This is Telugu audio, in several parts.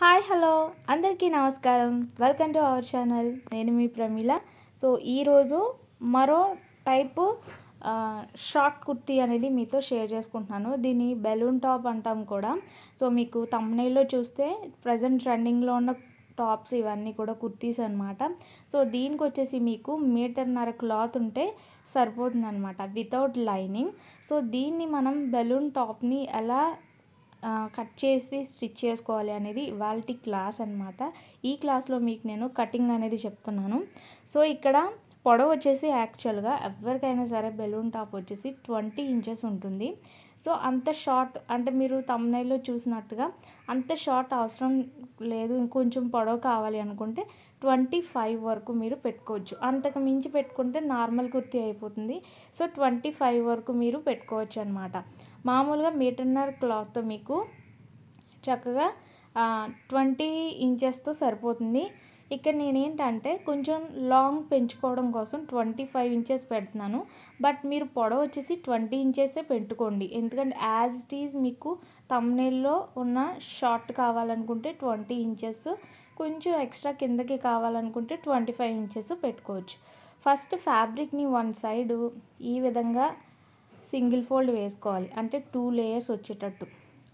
హాయ్ హలో అందరికీ నమస్కారం వెల్కమ్ టు అవర్ ఛానల్ నేను మీ ప్రమీల సో ఈరోజు మరో టైపు షార్ట్ కుర్తీ అనేది మీతో షేర్ చేసుకుంటున్నాను దీన్ని బెలూన్ టాప్ అంటాం కూడా సో మీకు తమ్నైల్లో చూస్తే ప్రజెంట్ ట్రెండింగ్లో ఉన్న టాప్స్ ఇవన్నీ కూడా కుర్తీస్ అనమాట సో దీనికి వచ్చేసి మీకు మీటర్న్నర క్లాత్ ఉంటే సరిపోతుంది అనమాట వితౌట్ లైనింగ్ సో దీన్ని మనం బెలూన్ టాప్ని ఎలా కట్ చేసి స్టిచ్ చేసుకోవాలి అనేది వాళ్ళ క్లాస్ అనమాట ఈ క్లాస్లో మీకు నేను కటింగ్ అనేది చెప్తున్నాను సో ఇక్కడ పొడవ వచ్చేసి యాక్చువల్గా ఎవరికైనా సరే బెలూన్ టాప్ వచ్చేసి ట్వంటీ ఇంచెస్ ఉంటుంది సో అంత షార్ట్ అంటే మీరు తమ్నైల్లో చూసినట్టుగా అంత షార్ట్ అవసరం లేదు ఇంకొంచెం పొడవు కావాలి అనుకుంటే ట్వంటీ ఫైవ్ వరకు మీరు పెట్టుకోవచ్చు అంతకు మించి పెట్టుకుంటే నార్మల్ కుర్తి అయిపోతుంది సో ట్వంటీ ఫైవ్ వరకు మీరు పెట్టుకోవచ్చు అనమాట మామూలుగా మీటర్నర్ క్లాత్తో మీకు చక్కగా ట్వంటీ ఇంచెస్తో సరిపోతుంది ఇక్కడ నేనేంటంటే కొంచెం లాంగ్ పెంచుకోవడం కోసం ట్వంటీ ఫైవ్ ఇంచెస్ పెడుతున్నాను బట్ మీరు పొడవు వచ్చేసి ట్వంటీ ఇంచెసే పెట్టుకోండి ఎందుకంటే యాజ్ ఇట్ ఈజ్ మీకు తమ్నెల్లో ఉన్న షార్ట్ కావాలనుకుంటే ట్వంటీ ఇంచెస్ కొంచెం ఎక్స్ట్రా కిందకి కావాలనుకుంటే ట్వంటీ ఫైవ్ ఇంచెస్ పెట్టుకోవచ్చు ఫస్ట్ ఫ్యాబ్రిక్ని వన్ సైడు ఈ విధంగా సింగిల్ ఫోల్డ్ వేసుకోవాలి అంటే టూ లేయర్స్ వచ్చేటట్టు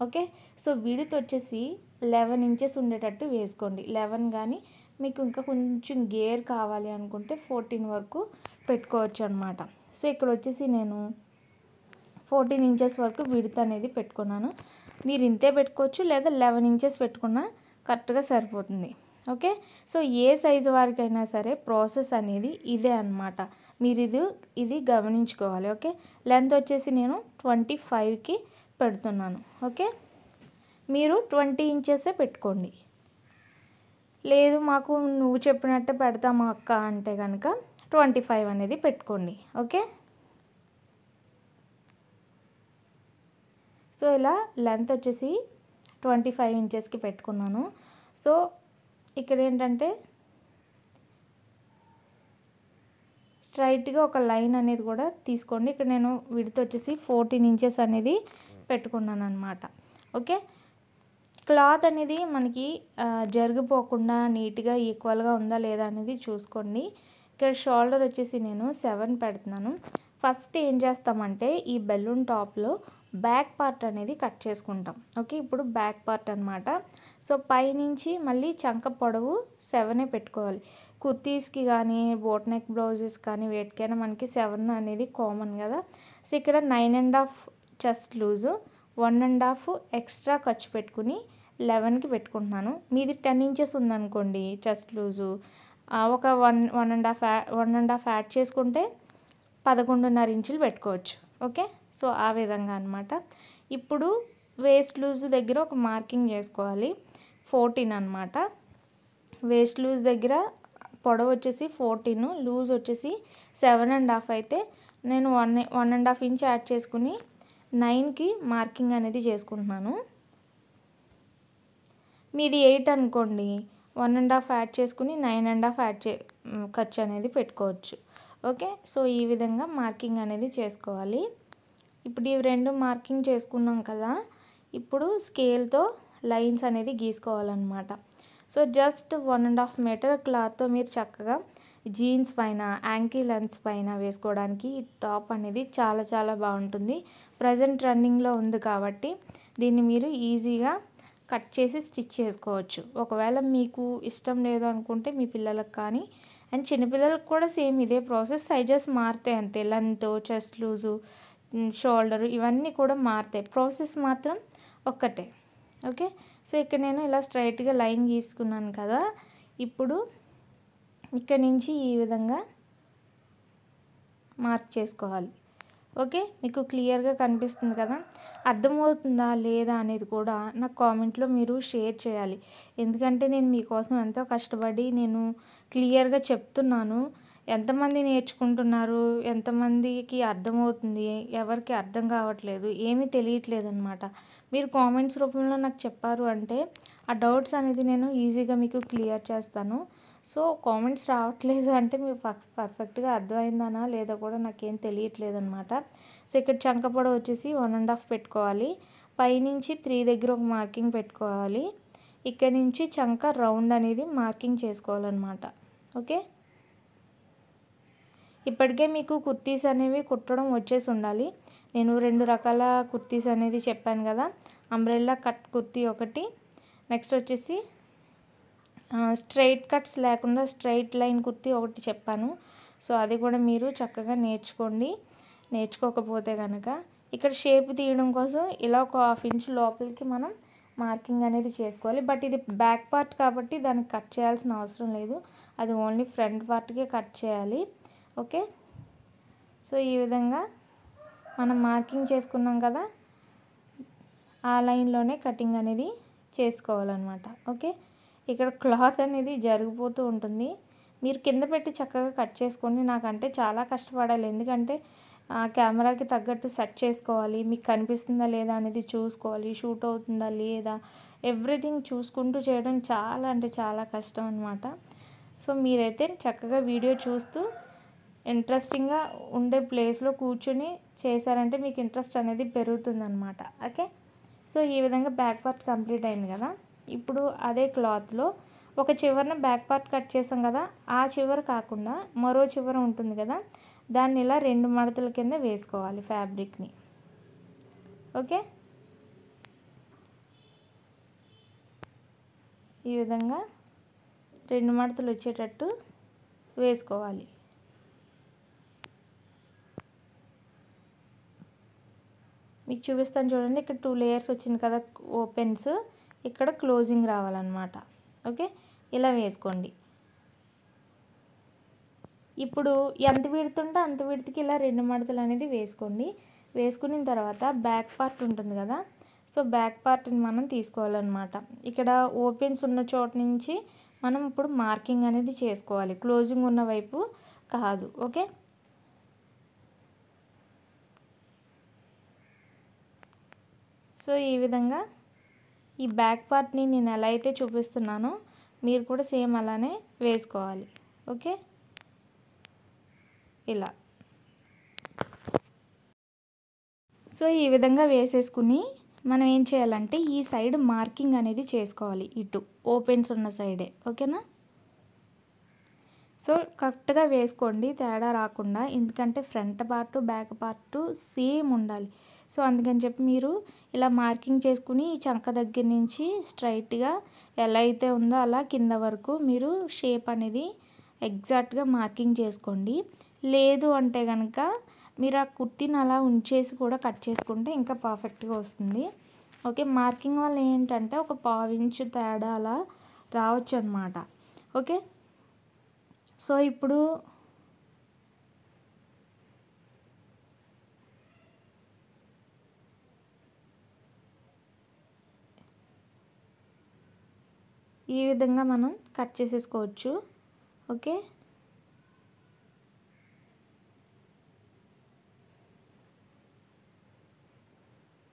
ఓకే సో విడిత్ వచ్చేసి లెవెన్ ఇంచెస్ ఉండేటట్టు వేసుకోండి లెవెన్ కానీ మీకు ఇంకా కొంచెం గేర్ కావాలి అనుకుంటే ఫోర్టీన్ వరకు పెట్టుకోవచ్చు అనమాట సో ఇక్కడ వచ్చేసి నేను ఫోర్టీన్ ఇంచెస్ వరకు విడత అనేది పెట్టుకున్నాను మీరు ఇంతే పెట్టుకోవచ్చు లేదా లెవెన్ ఇంచెస్ పెట్టుకున్నా కరెక్ట్గా సరిపోతుంది ఓకే సో ఏ సైజు వారికైనా సరే ప్రాసెస్ అనేది ఇదే అనమాట మీరు ఇది ఇది గమనించుకోవాలి ఓకే లెంత్ వచ్చేసి నేను ట్వంటీ ఫైవ్కి పెడుతున్నాను ఓకే మీరు ట్వంటీ ఇంచెసే పెట్టుకోండి లేదు మాకు నువ్వు చెప్పినట్టే పెడతా మా అక్క అంటే కనుక ట్వంటీ ఫైవ్ అనేది పెట్టుకోండి ఓకే సో ఇలా లెంత్ వచ్చేసి ట్వంటీ ఫైవ్ ఇంచెస్కి పెట్టుకున్నాను సో ఇక్కడ ఏంటంటే స్ట్రైట్గా ఒక లైన్ అనేది కూడా తీసుకోండి ఇక్కడ నేను విడత వచ్చేసి ఫోర్టీన్ ఇంచెస్ అనేది పెట్టుకున్నాను అనమాట ఓకే క్లాత్ అనేది మనకి జరిగిపోకుండా నీట్గా ఈక్వల్గా ఉందా లేదా అనేది చూసుకోండి ఇక్కడ షోల్డర్ వచ్చేసి నేను సెవెన్ పెడుతున్నాను ఫస్ట్ ఏం చేస్తామంటే ఈ బెలూన్ టాప్లో బ్యాక్ పార్ట్ అనేది కట్ చేసుకుంటాం ఓకే ఇప్పుడు బ్యాక్ పార్ట్ అనమాట సో పైనుంచి మళ్ళీ చంక పొడవు సెవెనే పెట్టుకోవాలి కుర్తీస్కి కానీ బోట్ నెక్ బ్లౌజెస్ కానీ వేటికైనా మనకి సెవెన్ అనేది కామన్ కదా సో ఇక్కడ nine and half chest loose one and half extra ఖర్చు పెట్టుకుని లెవెన్కి పెట్టుకుంటున్నాను మీది టెన్ ఇంచెస్ ఉందనుకోండి చెస్ట్ లూజు ఒక one one and half one and half add చేసుకుంటే పదకొండున్నర ఇంచులు పెట్టుకోవచ్చు ఓకే సో ఆ విధంగా అనమాట ఇప్పుడు వేస్ట్ లూజ్ దగ్గర ఒక మార్కింగ్ చేసుకోవాలి ఫోర్టీన్ అనమాట వేస్ట్ లూజ్ దగ్గర పొడవు వచ్చేసి ఫోర్టీన్ లూజ్ వచ్చేసి సెవెన్ అండ్ హాఫ్ అయితే నేను one one and half inch add చేసుకుని నైన్కి మార్కింగ్ అనేది చేసుకుంటున్నాను మీది ఎయిట్ అనుకోండి వన్ అండ్ హాఫ్ యాడ్ చేసుకుని నైన్ అండ్ హాఫ్ యాడ్ చే ఖర్చు అనేది పెట్టుకోవచ్చు ఓకే సో ఈ విధంగా మార్కింగ్ అనేది చేసుకోవాలి ఇప్పుడు ఇవి రెండు మార్కింగ్ చేసుకున్నాం కదా ఇప్పుడు స్కేల్తో లైన్స్ అనేది గీసుకోవాలన్నమాట so just one and half metre క్లాత్తో మీరు చక్కగా జీన్స్ పైన యాంకిల్ లెన్స్ పైన వేసుకోవడానికి ఈ టాప్ అనేది చాలా చాలా బాగుంటుంది ప్రజెంట్ రన్నింగ్లో ఉంది కాబట్టి దీన్ని మీరు ఈజీగా కట్ చేసి స్టిచ్ చేసుకోవచ్చు ఒకవేళ మీకు ఇష్టం లేదు అనుకుంటే మీ పిల్లలకు కానీ అండ్ చిన్నపిల్లలకు కూడా సేమ్ ఇదే ప్రాసెస్ సైజెస్ మారుతాయి అంతే లెంత్ చెస్ట్ లూజు షోల్డర్ ఇవన్నీ కూడా మారుతాయి ప్రాసెస్ మాత్రం ఒక్కటే ఓకే సో ఇక్కడ నేను ఇలా స్ట్రైట్గా లైన్ గీసుకున్నాను కదా ఇప్పుడు ఇక్కడ నుంచి ఈ విధంగా మార్క్ చేసుకోవాలి ఓకే మీకు క్లియర్గా కనిపిస్తుంది కదా అర్థమవుతుందా లేదా అనేది కూడా నా కామెంట్లో మీరు షేర్ చేయాలి ఎందుకంటే నేను మీకోసం ఎంతో కష్టపడి నేను క్లియర్గా చెప్తున్నాను ఎంతమంది నేర్చుకుంటున్నారు ఎంతమందికి అర్థమవుతుంది ఎవరికి అర్థం కావట్లేదు ఏమీ తెలియట్లేదు అనమాట మీరు కామెంట్స్ రూపంలో నాకు చెప్పారు అంటే ఆ డౌట్స్ అనేది నేను ఈజీగా మీకు క్లియర్ చేస్తాను సో కామెంట్స్ రావట్లేదు అంటే మీరు పర్ఫెక్ట్గా అర్థమైందనా లేదా కూడా నాకేం తెలియట్లేదు అనమాట సో ఇక్కడ చంకపొడ వచ్చేసి వన్ అండ్ హాఫ్ పెట్టుకోవాలి పైనుంచి త్రీ దగ్గర ఒక మార్కింగ్ పెట్టుకోవాలి ఇక్కడ నుంచి చంక రౌండ్ అనేది మార్కింగ్ చేసుకోవాలన్నమాట ఓకే ఇప్పటికే మీకు కుర్తీస్ అనేవి కుట్టడం వచ్చేసి ఉండాలి నేను రెండు రకాల కుర్తీస్ అనేది చెప్పాను కదా అంబ్రెల్లా కట్ కుర్తీ ఒకటి నెక్స్ట్ వచ్చేసి స్ట్రైట్ కట్స్ లేకుండా స్ట్రైట్ లైన్ కుర్తీ ఒకటి చెప్పాను సో అది కూడా మీరు చక్కగా నేర్చుకోండి నేర్చుకోకపోతే కనుక ఇక్కడ షేప్ తీయడం కోసం ఇలా ఒక హాఫ్ ఇంచ్ లోపలికి మనం మార్కింగ్ అనేది చేసుకోవాలి బట్ ఇది బ్యాక్ పార్ట్ కాబట్టి దానికి కట్ చేయాల్సిన అవసరం లేదు అది ఓన్లీ ఫ్రంట్ పార్ట్కే కట్ చేయాలి ఓకే సో ఈ విధంగా మనం మార్కింగ్ చేసుకున్నాం కదా ఆ లైన్లోనే కటింగ్ అనేది చేసుకోవాలన్నమాట ఓకే ఇక్కడ క్లాత్ అనేది జరిగిపోతూ ఉంటుంది మీరు కింద పెట్టి చక్కగా కట్ చేసుకోండి నాకంటే చాలా కష్టపడాలి ఎందుకంటే ఆ కెమెరాకి తగ్గట్టు సెట్ చేసుకోవాలి మీకు కనిపిస్తుందా లేదా అనేది చూసుకోవాలి షూట్ అవుతుందా లేదా ఎవ్రీథింగ్ చూసుకుంటూ చేయడం చాలా అంటే చాలా కష్టం అనమాట సో మీరైతే చక్కగా వీడియో చూస్తూ ఇంట్రెస్టింగ్గా ఉండే ప్లేస్లో కూర్చుని చేశారంటే మీకు ఇంట్రెస్ట్ అనేది పెరుగుతుందనమాట ఓకే సో ఈ విధంగా బ్యాక్ పార్ట్ కంప్లీట్ అయింది కదా ఇప్పుడు అదే క్లాత్లో ఒక చివరిన బ్యాక్ పార్ట్ కట్ చేసాం కదా ఆ చివర కాకుండా మరో చివర ఉంటుంది కదా దాన్ని ఇలా రెండు మడతల కింద వేసుకోవాలి ఫ్యాబ్రిక్ని ఓకే ఈ విధంగా రెండు మడతలు వచ్చేటట్టు వేసుకోవాలి మీకు చూపిస్తాను చూడండి ఇక్కడ టూ లేయర్స్ వచ్చింది కదా ఓపెన్స్ ఇక్కడ క్లోజింగ్ రావాలన్నమాట ఓకే ఇలా వేసుకోండి ఇప్పుడు ఎంత విడుతుంటే అంత విడుతుకి ఇలా రెండు మడతలు అనేది వేసుకోండి వేసుకున్న తర్వాత బ్యాక్ పార్ట్ ఉంటుంది కదా సో బ్యాక్ పార్ట్ని మనం తీసుకోవాలన్నమాట ఇక్కడ ఓపెన్స్ ఉన్న చోట నుంచి మనం ఇప్పుడు మార్కింగ్ అనేది చేసుకోవాలి క్లోజింగ్ ఉన్న వైపు కాదు ఓకే సో ఈ విధంగా ఈ బ్యాక్ పార్ట్ని నేను ఎలా అయితే చూపిస్తున్నానో మీరు కూడా సేమ్ అలానే వేసుకోవాలి ఓకే ఇలా సో ఈ విధంగా వేసేసుకుని మనం ఏం చేయాలంటే ఈ సైడ్ మార్కింగ్ అనేది చేసుకోవాలి ఇటు ఓపెన్స్ ఉన్న సైడే ఓకేనా సో కరెక్ట్గా వేసుకోండి తేడా రాకుండా ఎందుకంటే front part back part same ఉండాలి సో అందుకని చెప్పి మీరు ఇలా మార్కింగ్ చేసుకుని ఈ చంక దగ్గర నుంచి స్ట్రైట్గా ఎలా అయితే ఉందో అలా కింద వరకు మీరు షేప్ అనేది ఎగ్జాక్ట్గా మార్కింగ్ చేసుకోండి లేదు అంటే కనుక మీరు ఆ కుర్తీని అలా ఉంచేసి కూడా కట్ చేసుకుంటే ఇంకా పర్ఫెక్ట్గా వస్తుంది ఓకే మార్కింగ్ వల్ల ఏంటంటే ఒక పావించు తేడా అలా రావచ్చు అనమాట ఓకే సో ఇప్పుడు ఈ విధంగా మనం కట్ చేసేసుకోవచ్చు ఓకే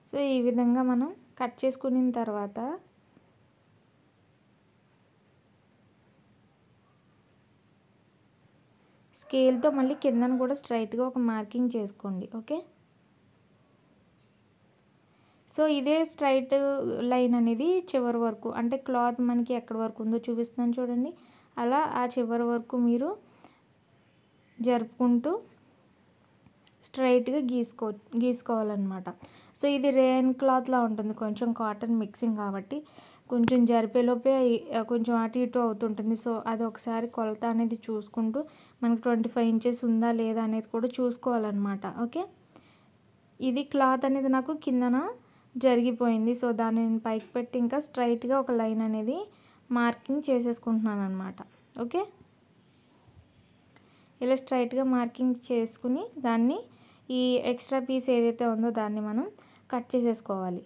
సో ఈ విధంగా మనం కట్ చేసుకున్న తర్వాత స్కేల్తో మళ్ళీ కిందను కూడా స్ట్రైట్గా ఒక మార్కింగ్ చేసుకోండి ఓకే సో ఇదే స్ట్రైట్ లైన్ అనేది చివరి వరకు అంటే క్లాత్ మనకి ఎక్కడ వరకు ఉందో చూపిస్తున్నాను చూడండి అలా ఆ చివరి వరకు మీరు జరుపుకుంటూ స్ట్రైట్గా గీసుకో గీసుకోవాలన్నమాట సో ఇది రేన్ క్లాత్లా ఉంటుంది కొంచెం కాటన్ మిక్సింగ్ కాబట్టి కొంచెం జరిపేలోపే కొంచెం అటు ఇటు అవుతుంటుంది సో అది ఒకసారి కొలత అనేది చూసుకుంటూ మనకు ట్వంటీ ఫైవ్ ఇంచెస్ ఉందా లేదా అనేది కూడా చూసుకోవాలన్నమాట ఓకే ఇది క్లాత్ అనేది నాకు కిందన జరిగిపోయింది సో దాన్ని నేను పైకి పెట్టి ఇంకా స్ట్రైట్గా ఒక లైన్ అనేది మార్కింగ్ చేసేసుకుంటున్నాను అనమాట ఓకే ఇలా స్ట్రైట్గా మార్కింగ్ చేసుకుని దాన్ని ఈ ఎక్స్ట్రా పీస్ ఏదైతే ఉందో దాన్ని మనం కట్ చేసేసుకోవాలి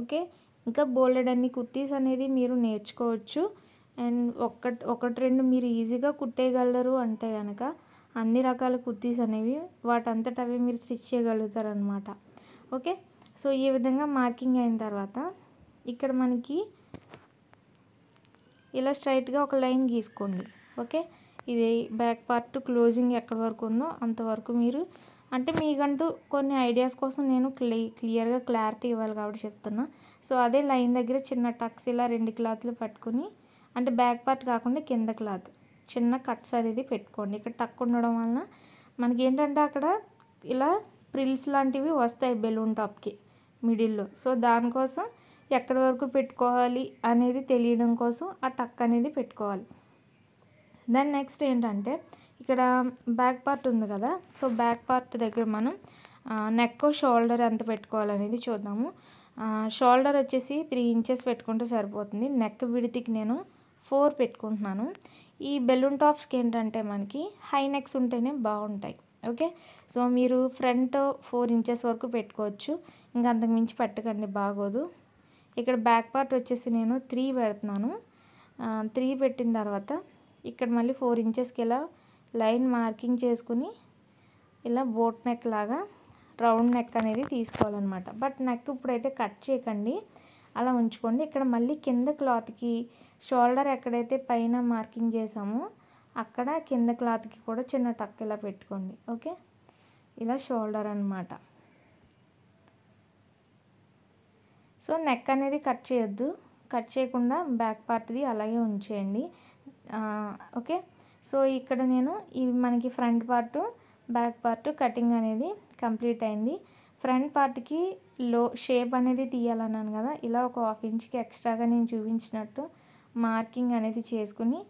ఓకే ఇంకా బోల్డెడ్ అన్ని కుర్తీస్ అనేది మీరు నేర్చుకోవచ్చు అండ్ ఒక్క ఒకటి రెండు మీరు ఈజీగా కుట్టేయగలరు అంటే కనుక అన్ని రకాల కుర్తీస్ అనేవి వాటంతట అవి మీరు స్టిచ్ చేయగలుగుతారనమాట ఓకే సో ఈ విధంగా మార్కింగ్ అయిన తర్వాత ఇక్కడ మనకి ఇలా స్ట్రైట్గా ఒక లైన్ గీసుకోండి ఓకే ఇది బ్యాక్ పార్ట్ క్లోజింగ్ ఎక్కడి వరకు ఉందో అంతవరకు మీరు అంటే మీకంటూ కొన్ని ఐడియాస్ కోసం నేను క్లీ క్లియర్గా క్లారిటీ ఇవ్వాలి కాబట్టి చెప్తున్నా సో అదే లైన్ దగ్గర చిన్న టక్స్ ఇలా రెండు క్లాత్లు పట్టుకుని అంటే బ్యాక్ పార్ట్ కాకుండా కింద క్లాత్ చిన్న కట్స్ అనేది పెట్టుకోండి ఇక్కడ టక్ ఉండడం వలన మనకి ఏంటంటే అక్కడ ఇలా ప్రిల్స్ లాంటివి వస్తాయి బెలూన్ టాప్కి మిడిల్లో సో దానికోసం ఎక్కడి వరకు పెట్టుకోవాలి అనేది తెలియడం కోసం ఆ టక్ అనేది పెట్టుకోవాలి దాని నెక్స్ట్ ఏంటంటే ఇక్కడ బ్యాక్ పార్ట్ ఉంది కదా సో బ్యాక్ పార్ట్ దగ్గర మనం నెక్ షోల్డర్ ఎంత పెట్టుకోవాలనేది చూద్దాము షోల్డర్ వచ్చేసి త్రీ ఇంచెస్ పెట్టుకుంటే సరిపోతుంది నెక్ విడితికి నేను ఫోర్ పెట్టుకుంటున్నాను ఈ బెలూన్ టాప్స్కి ఏంటంటే మనకి హై నెక్స్ ఉంటేనే బాగుంటాయి ఓకే సో మీరు ఫ్రంట్ ఫోర్ ఇంచెస్ వరకు పెట్టుకోవచ్చు ఇంకా అంతకుమించి పెట్టకండి బాగోదు ఇక్కడ బ్యాక్ పార్ట్ వచ్చేసి నేను త్రీ పెడుతున్నాను త్రీ పెట్టిన తర్వాత ఇక్కడ మళ్ళీ ఫోర్ ఇంచెస్కి ఇలా లైన్ మార్కింగ్ చేసుకుని ఇలా బోట్ నెక్ లాగా రౌండ్ నెక్ అనేది తీసుకోవాలన్నమాట బట్ నెక్ ఇప్పుడైతే కట్ చేయకండి అలా ఉంచుకోండి ఇక్కడ మళ్ళీ కింద క్లాత్కి షోల్డర్ ఎక్కడైతే పైన మార్కింగ్ చేసామో అక్కడ కింద క్లాత్కి కూడా చిన్న టక్ ఇలా పెట్టుకోండి ఓకే ఇలా షోల్డర్ అనమాట సో నెక్ అనేది కట్ చేయొద్దు కట్ చేయకుండా బ్యాక్ పార్ట్ది అలాగే ఉంచేయండి ఓకే సో ఇక్కడ నేను ఇవి మనకి front part back part cutting అనేది కంప్లీట్ అయింది ఫ్రంట్ పార్ట్కి లో షేప్ అనేది తీయాలన్నాను కదా ఇలా ఒక హాఫ్ ఇంచ్కి ఎక్స్ట్రాగా నేను చూపించినట్టు మార్కింగ్ అనేది చేసుకుని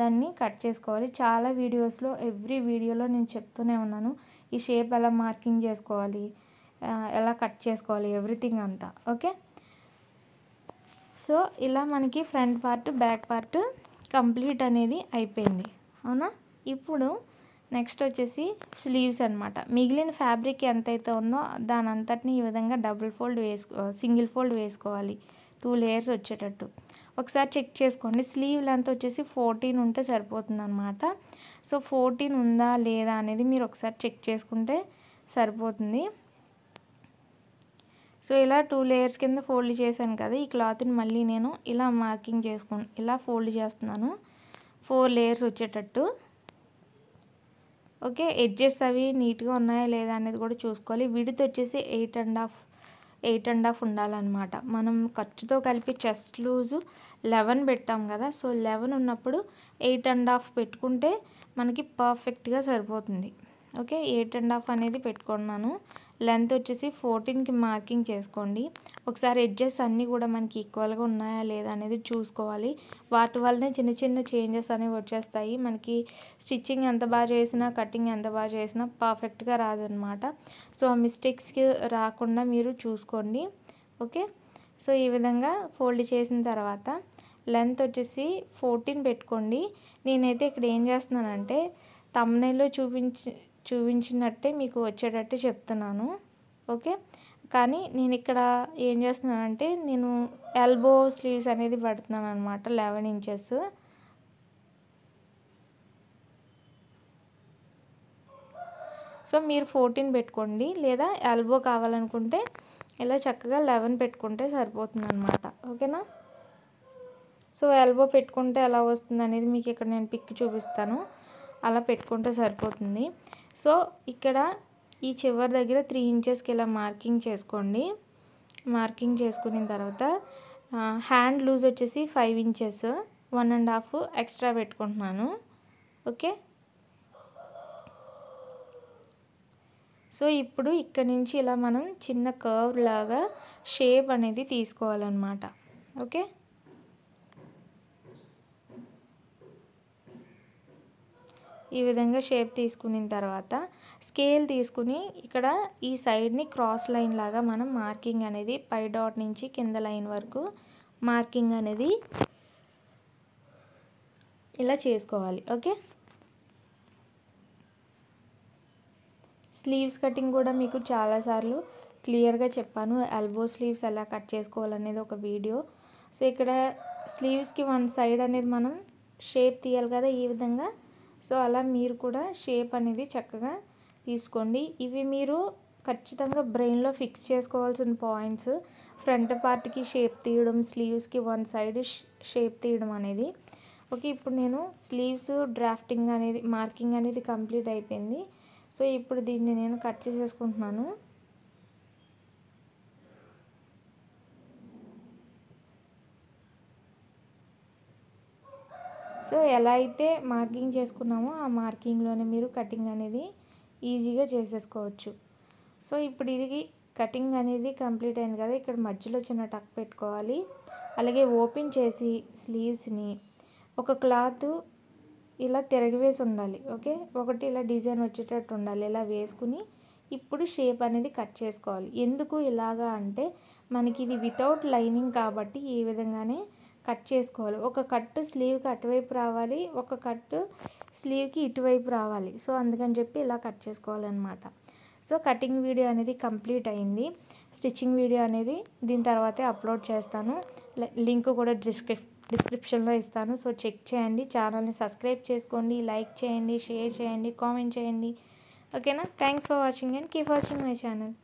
దాన్ని కట్ చేసుకోవాలి చాలా వీడియోస్లో ఎవ్రీ వీడియోలో నేను చెప్తూనే ఉన్నాను ఈ షేప్ ఎలా మార్కింగ్ చేసుకోవాలి ఎలా కట్ చేసుకోవాలి ఎవ్రీథింగ్ అంతా ఓకే సో ఇలా మనకి front part back part complete అనేది అయిపోయింది అవునా ఇప్పుడు నెక్స్ట్ వచ్చేసి స్లీవ్స్ అనమాట మిగిలిన ఫ్యాబ్రిక్ ఎంతైతే ఉందో దాని అంతటిని ఈ విధంగా డబుల్ ఫోల్డ్ వేసుకో సింగిల్ ఫోల్డ్ వేసుకోవాలి టూ లేయర్స్ వచ్చేటట్టు ఒకసారి చెక్ చేసుకోండి స్లీవ్ లెంత్ వచ్చేసి ఫోర్టీన్ ఉంటే సరిపోతుందన్నమాట సో ఫోర్టీన్ ఉందా లేదా అనేది మీరు ఒకసారి చెక్ చేసుకుంటే సరిపోతుంది సో ఇలా టూ లేయర్స్ కింద ఫోల్డ్ చేశాను కదా ఈ క్లాత్ని మళ్ళీ నేను ఇలా మార్కింగ్ చేసుకు ఇలా ఫోల్డ్ చేస్తున్నాను ఫోర్ లేయర్స్ వచ్చేటట్టు ఓకే ఎడ్జెస్ అవి నీట్గా ఉన్నాయా లేదా అనేది కూడా చూసుకోవాలి విడిత్ వచ్చేసి eight and half eight and half ఉండాలన్నమాట మనం ఖర్చుతో కలిపి చెస్ట్ లూజు లెవెన్ పెట్టాం కదా సో లెవెన్ ఉన్నప్పుడు ఎయిట్ అండ్ హాఫ్ పెట్టుకుంటే మనకి పర్ఫెక్ట్గా సరిపోతుంది ఓకే ఎయిట్ అండ్ హాఫ్ అనేది పెట్టుకున్నాను లెంత్ వచ్చేసి ఫోర్టీన్కి మార్కింగ్ చేసుకోండి ఒకసారి ఎడ్జెస్ అన్నీ కూడా మనకి ఈక్వల్గా ఉన్నాయా లేదా అనేది చూసుకోవాలి వాటి వల్లనే చిన్న చిన్న చేంజెస్ అనేవి వచ్చేస్తాయి మనకి స్టిచ్చింగ్ ఎంత బాగా చేసినా కటింగ్ ఎంత బాగా చేసినా పర్ఫెక్ట్గా రాదనమాట సో ఆ మిస్టేక్స్కి రాకుండా మీరు చూసుకోండి ఓకే సో ఈ విధంగా ఫోల్డ్ చేసిన తర్వాత లెంత్ వచ్చేసి ఫోర్టీన్ పెట్టుకోండి నేనైతే ఇక్కడ ఏం చేస్తున్నానంటే తమ్నైల్లో చూపించి చూపించినట్టే మీకు వచ్చేటట్టు చెప్తున్నాను ఓకే కానీ నేను ఇక్కడ ఏం చేస్తున్నానంటే నేను ఎల్బో స్లీవ్స్ అనేది పడుతున్నాను అనమాట లెవెన్ ఇంచెస్ సో మీరు ఫోర్టీన్ పెట్టుకోండి లేదా ఎల్బో కావాలనుకుంటే ఇలా చక్కగా లెవెన్ పెట్టుకుంటే సరిపోతుంది అనమాట ఓకేనా సో ఎల్బో పెట్టుకుంటే ఎలా వస్తుంది అనేది మీకు ఇక్కడ నేను పిక్ చూపిస్తాను అలా పెట్టుకుంటే సరిపోతుంది సో ఇక్కడ ఈ చివరి దగ్గర త్రీ ఇంచెస్కి ఇలా మార్కింగ్ చేసుకోండి మార్కింగ్ చేసుకున్న తర్వాత హ్యాండ్ లూజ్ వచ్చేసి five inches one and half extra పెట్టుకుంటున్నాను ఓకే సో ఇప్పుడు ఇక్కడ నుంచి ఇలా మనం చిన్న కర్వ్ లాగా షేప్ అనేది తీసుకోవాలన్నమాట ఓకే ఈ విధంగా షేప్ తీసుకున్న తర్వాత స్కేల్ తీసుకుని ఇక్కడ ఈ సైడ్ని క్రాస్ లైన్ లాగా మనం మార్కింగ్ అనేది పై డాట్ నుంచి కింద లైన్ వరకు మార్కింగ్ అనేది ఇలా చేసుకోవాలి ఓకే స్లీవ్స్ కటింగ్ కూడా మీకు చాలాసార్లు క్లియర్గా చెప్పాను ఎల్బో స్లీవ్స్ ఎలా కట్ చేసుకోవాలనేది ఒక వీడియో సో ఇక్కడ స్లీవ్స్కి వన్ సైడ్ అనేది మనం షేప్ తీయాలి కదా ఈ విధంగా సో అలా మీరు కూడా షేప్ అనేది చక్కగా తీసుకోండి ఇవి మీరు ఖచ్చితంగా బ్రెయిన్లో ఫిక్స్ చేసుకోవాల్సిన పాయింట్స్ ఫ్రంట్ పార్ట్కి షేప్ తీయడం స్లీవ్స్కి వన్ సైడ్ షేప్ తీయడం అనేది ఓకే ఇప్పుడు నేను స్లీవ్స్ డ్రాఫ్టింగ్ అనేది మార్కింగ్ అనేది కంప్లీట్ అయిపోయింది సో ఇప్పుడు దీన్ని నేను కట్ చేసేసుకుంటున్నాను సో ఎలా అయితే మార్కింగ్ చేసుకున్నామో ఆ మార్కింగ్లోనే మీరు కటింగ్ అనేది ఈజీగా చేసేసుకోవచ్చు సో ఇప్పుడు ఇది కటింగ్ అనేది కంప్లీట్ అయింది కదా ఇక్కడ మధ్యలో చిన్న టక్ పెట్టుకోవాలి అలాగే ఓపెన్ చేసి స్లీవ్స్ని ఒక క్లాత్ ఇలా తిరగివేసి ఉండాలి ఓకే ఒకటి ఇలా డిజైన్ వచ్చేటట్టు ఉండాలి ఇలా వేసుకుని ఇప్పుడు షేప్ అనేది కట్ చేసుకోవాలి ఎందుకు ఇలాగా అంటే మనకి ఇది వితౌట్ లైనింగ్ కాబట్టి ఈ విధంగానే కట్ చేసుకోవాలి ఒక కట్టు స్లీవ్కి అటువైపు రావాలి ఒక కట్టు స్లీవ్కి ఇటువైపు రావాలి సో అందుకని చెప్పి ఇలా కట్ చేసుకోవాలన్నమాట సో కటింగ్ వీడియో అనేది కంప్లీట్ అయింది స్టిచ్చింగ్ వీడియో అనేది దీని తర్వాతే అప్లోడ్ చేస్తాను లింక్ కూడా డిస్క్రిప్ డిస్క్రిప్షన్లో ఇస్తాను సో చెక్ చేయండి ఛానల్ని సబ్స్క్రైబ్ చేసుకోండి లైక్ చేయండి షేర్ చేయండి కామెంట్ చేయండి ఓకేనా thanks for watching and keep watching my channel